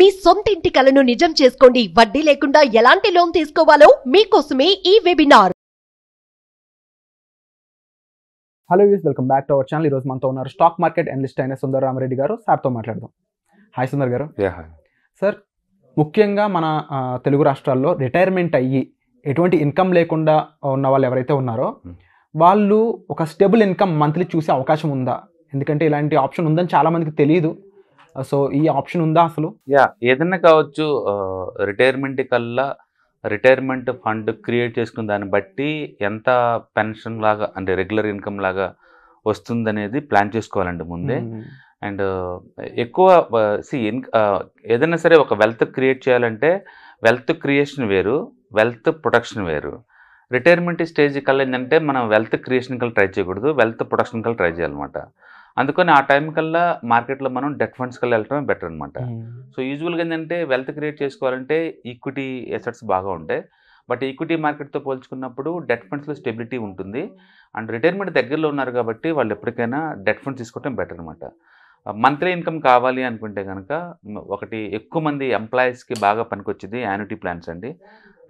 మీ సొంత ఇంటి కలను నిజం చేసుకోండి వడ్డీ లేకుండా ఎలాంటి లోన్ తీసుకోవాలో మీకోసమే ఈ వెబినార్ హలో యూస్ welcome back to our channel రోజు మనతో ఉన్నారు స్టాక్ మార్కెట్ అనలిస్ట్ అయిన సుందర రామరెడ్డి గారు సార్తో మాట్లాడదాం హాయ్ సుందర్ గారు సార్ ముఖ్యంగా మన తెలుగు రాష్ట్రాల్లో రిటైర్మెంట్ అయ్యి ఎటువంటి ఇన్కమ్ లేకుండా ఉన్న వాళ్ళు ఎవరైతే ఉన్నారో hmm. వాళ్ళు ఒక స్టేబుల్ ఇన్కమ్ మంత్లీ చూసే అవకాశం ఉందా ఎందుకంటే ఇలాంటి ఆప్షన్ ఉందని చాలామందికి తెలియదు సో ఈ ఆప్షన్ ఉందా అసలు యా ఏదన్నా కావచ్చు రిటైర్మెంట్ కల్లా రిటైర్మెంట్ ఫండ్ క్రియేట్ చేసుకున్న దాన్ని బట్టి ఎంత పెన్షన్ లాగా అంటే రెగ్యులర్ ఇన్కమ్ లాగా వస్తుందనేది ప్లాన్ చేసుకోవాలండి ముందే అండ్ ఎక్కువ సి ఏదైనా సరే ఒక వెల్త్ క్రియేట్ చేయాలంటే వెల్త్ క్రియేషన్ వేరు వెల్త్ ప్రొటెక్షన్ వేరు రిటైర్మెంట్ స్టేజ్ కల్లా ఏంటంటే మనం వెల్త్ క్రియేషన్ కల్లా ట్రై చేయకూడదు వెల్త్ ప్రొటెక్షన్ కల్లా ట్రై చేయాలన్నమాట అందుకని ఆ టైం కల్లా మార్కెట్లో మనం డెట్ ఫండ్స్ కల్లా వెళ్ళటమే బెటర్ అనమాట సో యూజువల్గా ఏంటంటే వెల్త్ క్రియేట్ చేసుకోవాలంటే ఈక్విటీ ఎసెట్స్ బాగా ఉంటాయి బట్ ఈక్విటీ మార్కెట్తో పోల్చుకున్నప్పుడు డెట్ ఫండ్స్లో స్టెబిలిటీ ఉంటుంది అండ్ రిటైర్మెంట్ దగ్గరలో ఉన్నారు కాబట్టి వాళ్ళు ఎప్పటికైనా డెట్ ఫండ్స్ తీసుకోవటం బెటర్ అనమాట మంత్లీ ఇన్కమ్ కావాలి అనుకుంటే కనుక ఒకటి ఎక్కువ మంది ఎంప్లాయీస్కి బాగా పనికొచ్చింది యాన్యుటీ ప్లాన్స్ అండి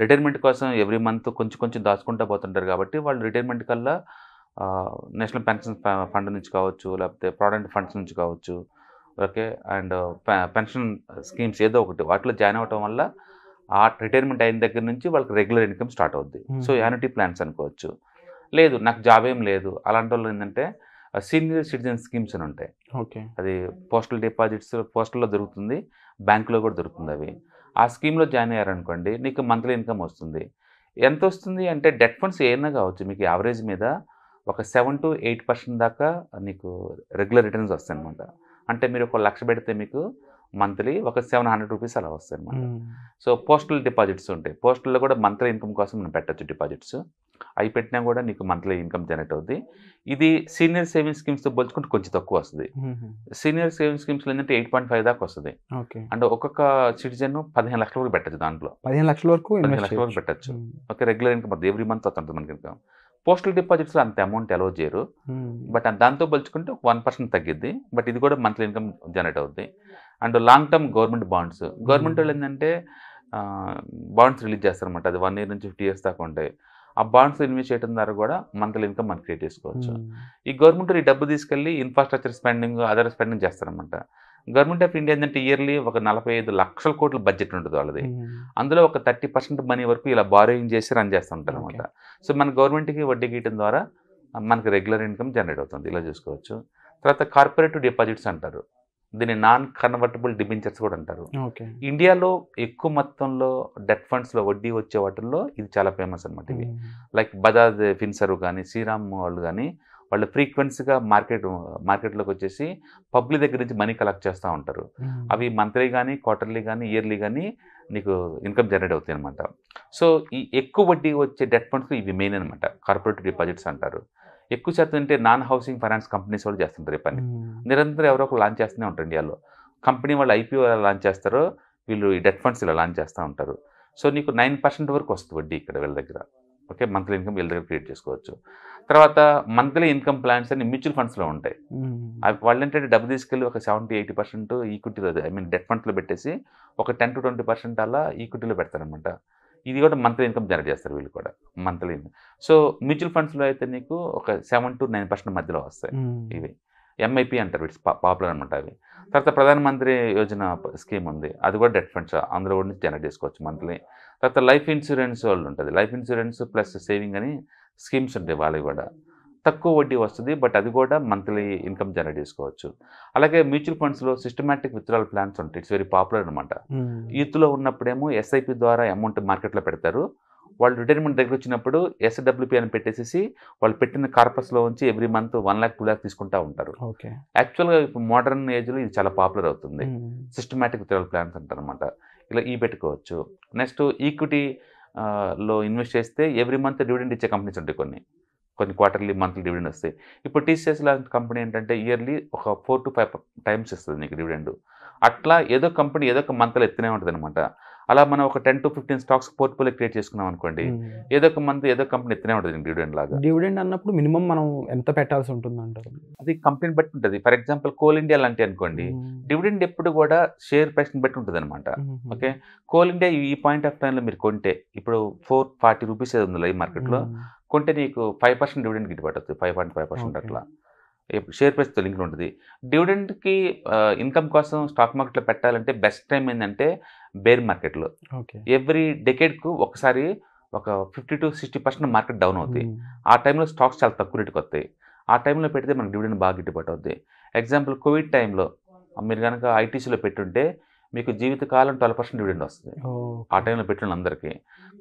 రిటైర్మెంట్ కోసం ఎవ్రీ మంత్ కొంచెం కొంచెం దాచుకుంటూ పోతుంటారు కాబట్టి వాళ్ళు రిటైర్మెంట్ కల్లా నేషనల్ పెన్షన్ ఫండ్ నుంచి కావచ్చు లేకపోతే ప్రావిడెంట్ ఫండ్స్ నుంచి కావచ్చు ఓకే అండ్ పెన్షన్ స్కీమ్స్ ఏదో ఒకటి వాటిలో జాయిన్ అవ్వటం వల్ల ఆ రిటైర్మెంట్ అయిన దగ్గర నుంచి వాళ్ళకి రెగ్యులర్ ఇన్కమ్ స్టార్ట్ అవుద్ది సో యానిటీ ప్లాన్స్ అనుకోవచ్చు లేదు నాకు జాబ్ ఏం లేదు అలాంటి వాళ్ళు ఏంటంటే సీనియర్ సిటిజన్ స్కీమ్స్ అని ఉంటాయి ఓకే అది పోస్టల్ డిపాజిట్స్ పోస్టల్లో దొరుకుతుంది బ్యాంకులో కూడా దొరుకుతుంది అవి ఆ స్కీమ్లో జాయిన్ అయ్యారనుకోండి నీకు మంత్లీ ఇన్కమ్ వస్తుంది ఎంత వస్తుంది అంటే డెట్ ఫండ్స్ ఏమైనా కావచ్చు మీకు యావరేజ్ మీద ఒక సెవెన్ టు ఎయిట్ పర్సెంట్ దాకా నీకు రెగ్యులర్ రిటర్న్స్ వస్తాయి అనమాట అంటే మీరు ఒక లక్ష పెడితే మీకు మంత్లీ ఒక సెవెన్ హండ్రెడ్ రూపీస్ అలా వస్తాయి అనమాట సో పోస్టల్ డిపాజిట్స్ ఉంటాయి పోస్టల్లో కూడా మంత్లీ ఇన్కమ్ కోసం మనం పెట్టచ్చు డిపాజిట్స్ అవి పెట్టినా కూడా నీకు మంత్లీ ఇన్కమ్ జనరేట్ అవుద్ది ఇది సీనియర్ సేవింగ్ స్కీమ్స్తో పోల్చుకుంటే కొంచెం తక్కువ వస్తుంది సీనియర్ సేవింగ్ స్కీమ్స్లో ఏంటంటే ఎయిట్ పాయింట్ ఫైవ్ దాకా వస్తుంది అంటే ఒక్కొక్క సిటిజన్ పదిహేను లక్షల వరకు పెట్టచ్చు దాంట్లో పదిహేను లక్షల వరకు పదిహేను లక్షల వరకు పెట్టచ్చు okay regular income every month వస్తుంది మనకి ఇన్కమ్ పోస్టల్ డిపాజిట్స్ అంత అమౌంట్ అలౌ చేయరు బట్ దాంతో పోల్చుకుంటే వన్ పర్సెంట్ తగ్గిద్ది బట్ ఇది కూడా మంత్లీ ఇన్కమ్ జనరేట్ అవుద్ది and long term government bonds government వాళ్ళు ఏంటంటే బాండ్స్ రిలీజ్ చేస్తారనమాట అది వన్ ఇయర్ నుంచి ఫిఫ్టీ ఇయర్స్ దాకా ఉంటాయి ఆ బాండ్స్ ఇన్వెస్ట్ చేయడం ద్వారా కూడా మంత్లీ ఇన్కమ్ మనం క్రియేట్ చేసుకోవచ్చు hmm. ఈ గవర్నమెంట్ ఈ డబ్బు తీసుకెళ్ళి ఇన్ఫ్రాస్ట్రక్చర్ స్పెండింగ్ అదర్ స్పెండింగ్ చేస్తారనమాట గవర్నమెంట్ ఆఫ్ ఇండియా ఏంటంటే ఇయర్లీ ఒక నలభై ఐదు లక్షల కోట్ల బడ్జెట్ ఉంటుంది వాళ్ళది hmm. అందులో ఒక థర్టీ పర్సెంట్ మనీ వరకు ఇలా బారోయింగ్ చేసి రన్ చేస్తుంటారు అనమాట సో మన గవర్నమెంట్కి వడ్డీ గీయటం ద్వారా మనకి రెగ్యులర్ ఇన్కమ్ జనరేట్ అవుతుంది ఇలా చూసుకోవచ్చు తర్వాత కార్పొరేటివ్ డిపాజిట్స్ అంటారు దీన్ని నాన్ కన్వర్టబుల్ డిబెంచర్స్ కూడా అంటారు ఇండియాలో ఎక్కువ మొత్తంలో డెట్ ఫండ్స్లో వడ్డీ వచ్చే వాటిల్లో ఇది చాలా ఫేమస్ అనమాట ఇవి లైక్ బజాజ్ ఫిన్సర్ కానీ శ్రీరామ్ వాళ్ళు కానీ వాళ్ళు ఫ్రీక్వెన్సీగా మార్కెట్ మార్కెట్లోకి వచ్చేసి పబ్లిక్ దగ్గర నుంచి మనీ కలెక్ట్ చేస్తూ ఉంటారు అవి మంత్లీ కానీ క్వార్టర్లీ కానీ ఇయర్లీ కానీ నీకు ఇన్కమ్ జనరేట్ అవుతాయి అనమాట సో ఈ ఎక్కువ వడ్డీ వచ్చే డెట్ ఫండ్స్ ఇవి మెయిన్ అనమాట కార్పొరేట్ డిపాజిట్స్ అంటారు ఎక్కువ శాతం అంటే నాన్ హౌసింగ్ ఫైనాన్స్ కంపెనీస్ వాళ్ళు చేస్తుంటారు ఈ పని నిరంతరం ఎవరో ఒకరు లాంచ్ చేస్తూనే ఉంటారు ఇండియాలో కంపెనీ వాళ్ళు ఐపీఓ ఎలా లాంచ్ చేస్తారో వీళ్ళు ఈ డెట్ ఫండ్స్ ఇలా లాంచ్ చేస్తూ ఉంటారు సో నీకు నైన్ పర్సెంట్ వరకు వస్తుంది వడ్డీ ఇక్కడ వీళ్ళ దగ్గర ఓకే మంత్లీ ఇన్కమ్ వీళ్ళ దగ్గర క్రియేట్ చేసుకోవచ్చు తర్వాత మంత్లీ ఇన్కమ్ ప్లాన్స్ అన్ని మ్యూచువల్ ఫండ్స్లో ఉంటాయి వాళ్ళు ఏంటంటే డబ్బు తీసుకెళ్ళి ఒక సెవెంటీ ఎయిటీ పర్సెంట్ ఈక్విటీలో ఐ మీన్ డెట్ ఫండ్స్లో పెట్టేసి ఒక టెన్ టు ట్వంటీ పర్సెంట్ అలా ఈక్విటీలో పెడతారనమాట ఇది కూడా మంత్లీ ఇన్కమ్ జనరేట్ చేస్తారు వీళ్ళు కూడా మంత్లీ ఇన్కమ్ సో మ్యూచువల్ ఫండ్స్లో అయితే నీకు ఒక సెవెన్ టు నైన్ పర్సెంట్ మధ్యలో వస్తాయి hmm. ఇవి ఎంఐపి అంటారు ఇట్స్ పాపులర్ అనమాట అవి తర్వాత ప్రధానమంత్రి యోజన స్కీమ్ ఉంది అది కూడా డెట్ ఫండ్స్ అందులో కూడా జనరేట్ చేసుకోవచ్చు మంత్లీ తర్వాత లైఫ్ ఇన్సూరెన్స్ వాళ్ళు ఉంటుంది లైఫ్ ఇన్సూరెన్స్ ప్లస్ సేవింగ్ అని స్కీమ్స్ ఉంటాయి వాళ్ళవి కూడా తక్కువ వడ్డీ వస్తుంది బట్ అది కూడా మంత్లీ ఇన్కమ్ జనరేట్ చేసుకోవచ్చు అలాగే మ్యూచువల్ ఫండ్స్లో సిస్టమాటిక్ విత్డ్రాల్ ప్లాన్స్ ఉంటాయి ఇట్స్ వెరీ పాపులర్ అనమాట యూత్లో ఉన్నప్పుడేమో ఎస్ఐపి ద్వారా అమౌంట్ మార్కెట్లో పెడతారు వాళ్ళు రిటైర్మెంట్ దగ్గర వచ్చినప్పుడు ఎస్డబ్ల్యూపీ అని పెట్టేసేసి వాళ్ళు పెట్టిన కార్పస్లో ఉంచి every month one lakh two lakh తీసుకుంటా ఉంటారు యాక్చువల్గా ఇప్పుడు మోడర్న్ ఏజ్లో ఇది చాలా పాపులర్ అవుతుంది సిస్టమాటిక్ విత్డ్రాల్ ప్లాన్స్ అంటారనమాట ఇలా ఈ పెట్టుకోవచ్చు నెక్స్ట్ ఈక్విటీ లో ఇన్వెస్ట్ చేస్తే ఎవ్రీ మంత్ డివిడెండ్ ఇచ్చే కంపెనీస్ ఉంటాయి కొన్ని కొన్ని క్వార్టర్లీ మంత్లీ డివిడెండ్ వస్తాయి ఇప్పుడు టీసీఎస్ లాంటి కంపెనీ ఏంటంటే ఇయర్లీ ఒక ఫోర్ టు ఫైవ్ టైమ్స్ ఇస్తుంది నీకు డివిడెండ్ అట్లా ఏదో కంపెనీ ఏదో ఒక మంత్లో ఎత్తునే ఉంటుంది అనమాట అలా మనం ఒక ten to fifteen stocks portfolio create చేసుకున్నాం అనుకోండి ఏదో ఒక మంత్ ఏదో కంపెనీ ఎత్తునే ఉంటుంది డివిడెండ్ లాగా డివిడెండ్ అన్నప్పుడు మినిమం మనం ఎంత పెట్టాల్సి ఉంటుంది అంటారు అది కంపెనీ బట్టి ఉంటుంది ఫర్ ఎగ్జాంపుల్ కోల్ ఇండియా లాంటి అనుకోండి డివిడెండ్ ఎప్పుడు కూడా షేర్ ప్రైస్ని బట్టి ఉంటుంది అనమాట ఓకే కోల్ ఇండియా ఈ పాయింట్ ఆఫ్ టైంలో మీరు కొంటే ఇప్పుడు ఫోర్ ఫార్టీ రూపీస్ ఏదో ఉంది ఈ మార్కెట్లో కొంటే నీకు ఫైవ్ పర్సెంట్ డివిడెండ్ గిట్టుబాటు అవుతుంది ఫైవ్ పాయింట్ ఫైవ్ పర్సెంట్ అట్లా షేర్ ప్రైస్తో లింక్ ఉంటుంది డివిడెండ్కి ఇన్కమ్ కోసం స్టాక్ మార్కెట్లో పెట్టాలంటే బెస్ట్ టైం ఏంటంటే బేర్ మార్కెట్లో ఎవ్రీ డెకేడ్కు ఒకసారి ఒక fifty to sixty percent market down అవుతుంది ఆ టైంలో స్టాక్స్ చాలా తక్కువ రేటుకి వస్తాయి ఆ టైంలో పెడితే మనకు డివిడెండ్ బాగా గిట్టుబాటు అవుతుంది ఎగ్జాంపుల్ కోవిడ్ టైంలో మీరు కనుక ఐటీసీలో పెట్టుంటే మీకు జీవితకాలం ట్వెల్వ్ పర్సెంట్ డివిడెండ్ వస్తుంది ఆ టైంలో పెట్టిన అందరికీ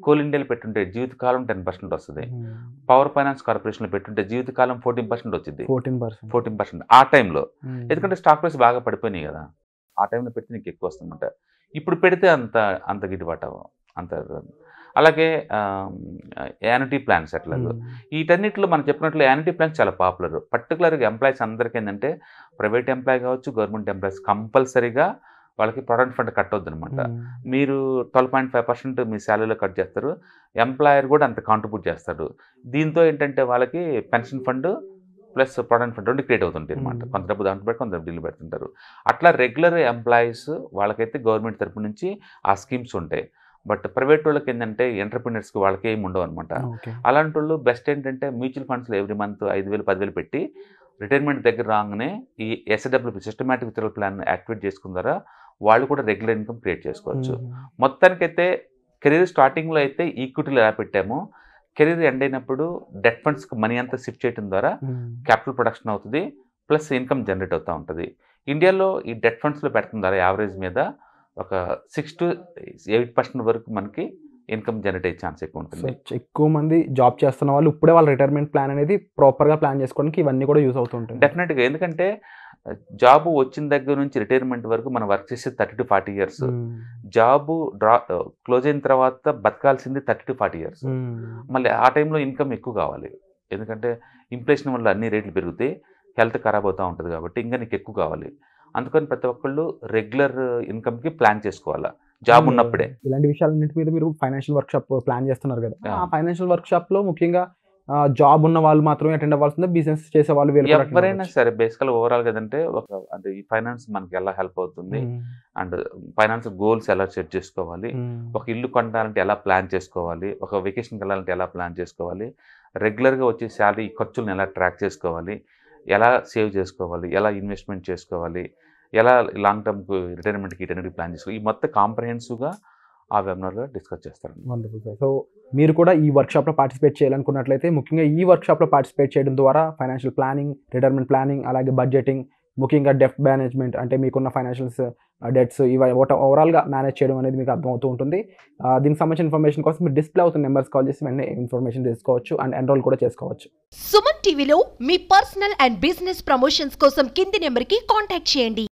కోల్ ఇండియాలో పెట్టుంటే జీవితకాలం టెన్ పర్సెంట్ వస్తుంది పవర్ ఫైనాన్స్ కార్పొరేషన్లో పెట్టుంటే జీవితకాలం ఫోర్టీన్ పర్సెంట్ వచ్చింది ఫోర్టీన్ పర్సెంట్ ఆ టైంలో ఎందుకంటే స్టాక్ ప్రైస్ బాగా పడిపోయినాయి కదా ఆ టైంలో పెడితే నీకు ఎక్కువ అనమాట ఇప్పుడు పెడితే అంత అంత గిట్టుబాటు అంత అలాగే యానిటీ ప్లాన్స్ అట్లా వీటన్నిటిలో మనం చెప్పినట్లు యానిటీ ప్లాన్స్ చాలా పాపులర్ పర్టికులర్గా ఎంప్లాయీస్ అందరికీ ఏంటంటే ప్రైవేట్ ఎంప్లాయీ కావచ్చు గవర్నమెంట్ ఎంప్లాయీస్ కంపల్సరీగా వాళ్ళకి ప్రొడక్ట్ ఫండ్ కట్ అవుద్ది అనమాట మీరు ట్వెల్వ్ పాయింట్ ఫైవ్ పర్సెంట్ మీ శాలరీలో కట్ చేస్తారు ఎంప్లాయర్ కూడా అంత కాంట్రిబ్యూట్ చేస్తారు దీంతో ఏంటంటే వాళ్ళకి pension fund plus product fund రెండు క్రియేట్ అవుతుంటాయి అనమాట కొంత డబ్బు దాంట్లో పెట్టి కొంత డబ్బు పెడుతుంటారు అట్లా రెగ్యులర్ ఎంప్లాయీస్ వాళ్ళకైతే గవర్నమెంట్ తరపు నుంచి ఆ స్కీమ్స్ ఉంటాయి బట్ ప్రైవేట్ వాళ్ళకి ఏంటంటే ఎంటర్ప్రినర్స్కి వాళ్ళకి ఏమి ఉండవు అనమాట అలాంటి వాళ్ళు బెస్ట్ ఏంటంటే మ్యూచువల్ ఫండ్స్లో ఎవ్రీ మంత్ ఐదు వేలు పదివేలు పెట్టి రిటైర్మెంట్ దగ్గర రాగానే ఈ SAW systematic withdrawal plan activate ద్వారా వాళ్ళు కూడా రెగ్యులర్ ఇన్కమ్ క్రియేట్ చేసుకోవచ్చు మొత్తానికైతే కెరీర్ స్టార్టింగ్లో అయితే ఈక్విటీలు ఎలా పెట్టాము కెరీర్ ఎండ్ అయినప్పుడు డెట్ ఫండ్స్కి మనీ అంతా షిఫ్ట్ చేయడం ద్వారా క్యాపిటల్ ప్రొడక్షన్ అవుతుంది ప్లస్ ఇన్కమ్ జనరేట్ అవుతూ ఉంటుంది ఇండియాలో ఈ డెట్ ఫండ్స్లో పెట్టడం ద్వారా యావరేజ్ మీద ఒక సిక్స్ టు ఎయిట్ పర్సెంట్ వరకు మనకి ఇన్కమ్ జనరేట్ అయ్యే ఛాన్స్ ఎక్కువ ఉంటుంది ఎక్కువ మంది జాబ్ చేస్తున్న వాళ్ళు ఇప్పుడే వాళ్ళ రిటైర్మెంట్ ప్లాన్ అనేది ప్రాపర్గా ప్లాన్ చేసుకోవడానికి ఇవన్నీ కూడా యూస్ అవుతుంటాయి డెఫినెట్గా ఎందుకంటే జాబ్ వచ్చిన దగ్గర నుంచి రిటైర్మెంట్ వరకు మనం వర్క్ చేసేది thirty to forty years job draw close అయిన తర్వాత బతకాల్సింది థర్టీ టు ఫార్టీ ఇయర్స్ మళ్ళీ ఆ టైంలో ఇన్కమ్ ఎక్కువ కావాలి ఎందుకంటే ఇన్ఫ్లేషన్ వల్ల అన్ని రేట్లు పెరుగుతాయి హెల్త్ ఖరాబ్ అవుతూ ఉంటుంది కాబట్టి ఇంకా నీకు ఎక్కువ కావాలి అందుకని ప్రతి ఒక్కళ్ళు రెగ్యులర్ ఇన్కమ్కి ప్లాన్ చేసుకోవాలా జాబ్ ఉన్నప్పుడే ఇలాంటి విషయాలన్నింటి మీద మీరు ఫైనాన్షియల్ వర్క్ షాప్ ప్లాన్ చేస్తున్నారు కదా ఆ ఫైనాన్షియల్ వర్క్ లో ముఖ్యంగా జాబ్ ఉన్న వాళ్ళు మాత్రమే అటెండ్ అవ్వాల్సింది బిజినెస్ చేసే వాళ్ళు ఎవరైనా సరే బేసికల్ ఓవరాల్ కదంటే ఒక అంటే ఈ ఫైనాన్స్ మనకి ఎలా హెల్ప్ అవుతుంది అండ్ ఫైనాన్స్ గోల్స్ ఎలా సెట్ చేసుకోవాలి ఒక ఇల్లు కొనాలంటే ఎలా ప్లాన్ చేసుకోవాలి ఒక వెకేషన్కి వెళ్ళాలంటే ఎలా ప్లాన్ చేసుకోవాలి రెగ్యులర్గా వచ్చే శాలరీ ఖర్చులను ఎలా ట్రాక్ చేసుకోవాలి ఎలా సేవ్ చేసుకోవాలి ఎలా ఇన్వెస్ట్మెంట్ చేసుకోవాలి ఎలా లాంగ్ టర్మ్కి రిటైర్మెంట్కి ఇటన్నిటికి ప్లాన్ చేసుకోవాలి ఈ మొత్తం కాంప్రహెన్సివ్గా ఆ వెబినార్లో డిస్కస్ చేస్తారు వండర్ఫుల్ సార్ సో మీరు కూడా ఈ వర్క్షాప్లో పార్టిసిపేట్ చేయాలనుకున్నట్లయితే ముఖ్యంగా ఈ వర్క్షాప్లో పార్టిసిపేట్ చేయడం ద్వారా ఫైనాన్షియల్ ప్లానింగ్ రిటైర్మెంట్ ప్లానింగ్ అలాగే బడ్జెటింగ్ ముఖ్యంగా డెఫ్ట్ మేనేజ్మెంట్ అంటే మీకున్న ఫైనాన్షియల్స్ డెట్స్ ఇవి ఓవరాల్గా మేనేజ్ చేయడం అనేది మీకు అర్థమవుతూ ఉంటుంది దీనికి సంబంధించిన ఇన్ఫర్మేషన్ కోసం మీరు డిస్ప్లే అవుతున్న నెంబర్స్ కాల్ చేసి వెంటనే ఇన్ఫర్మేషన్ తీసుకోవచ్చు అండ్ ఎన్రోల్ కూడా చేసుకోవచ్చు సుమన్ టీవీలో మీ పర్సనల్ అండ్ బిజినెస్ ప్రమోషన్స్ కోసం కింది నెంబర్కి కాంటాక్ట్ చేయండి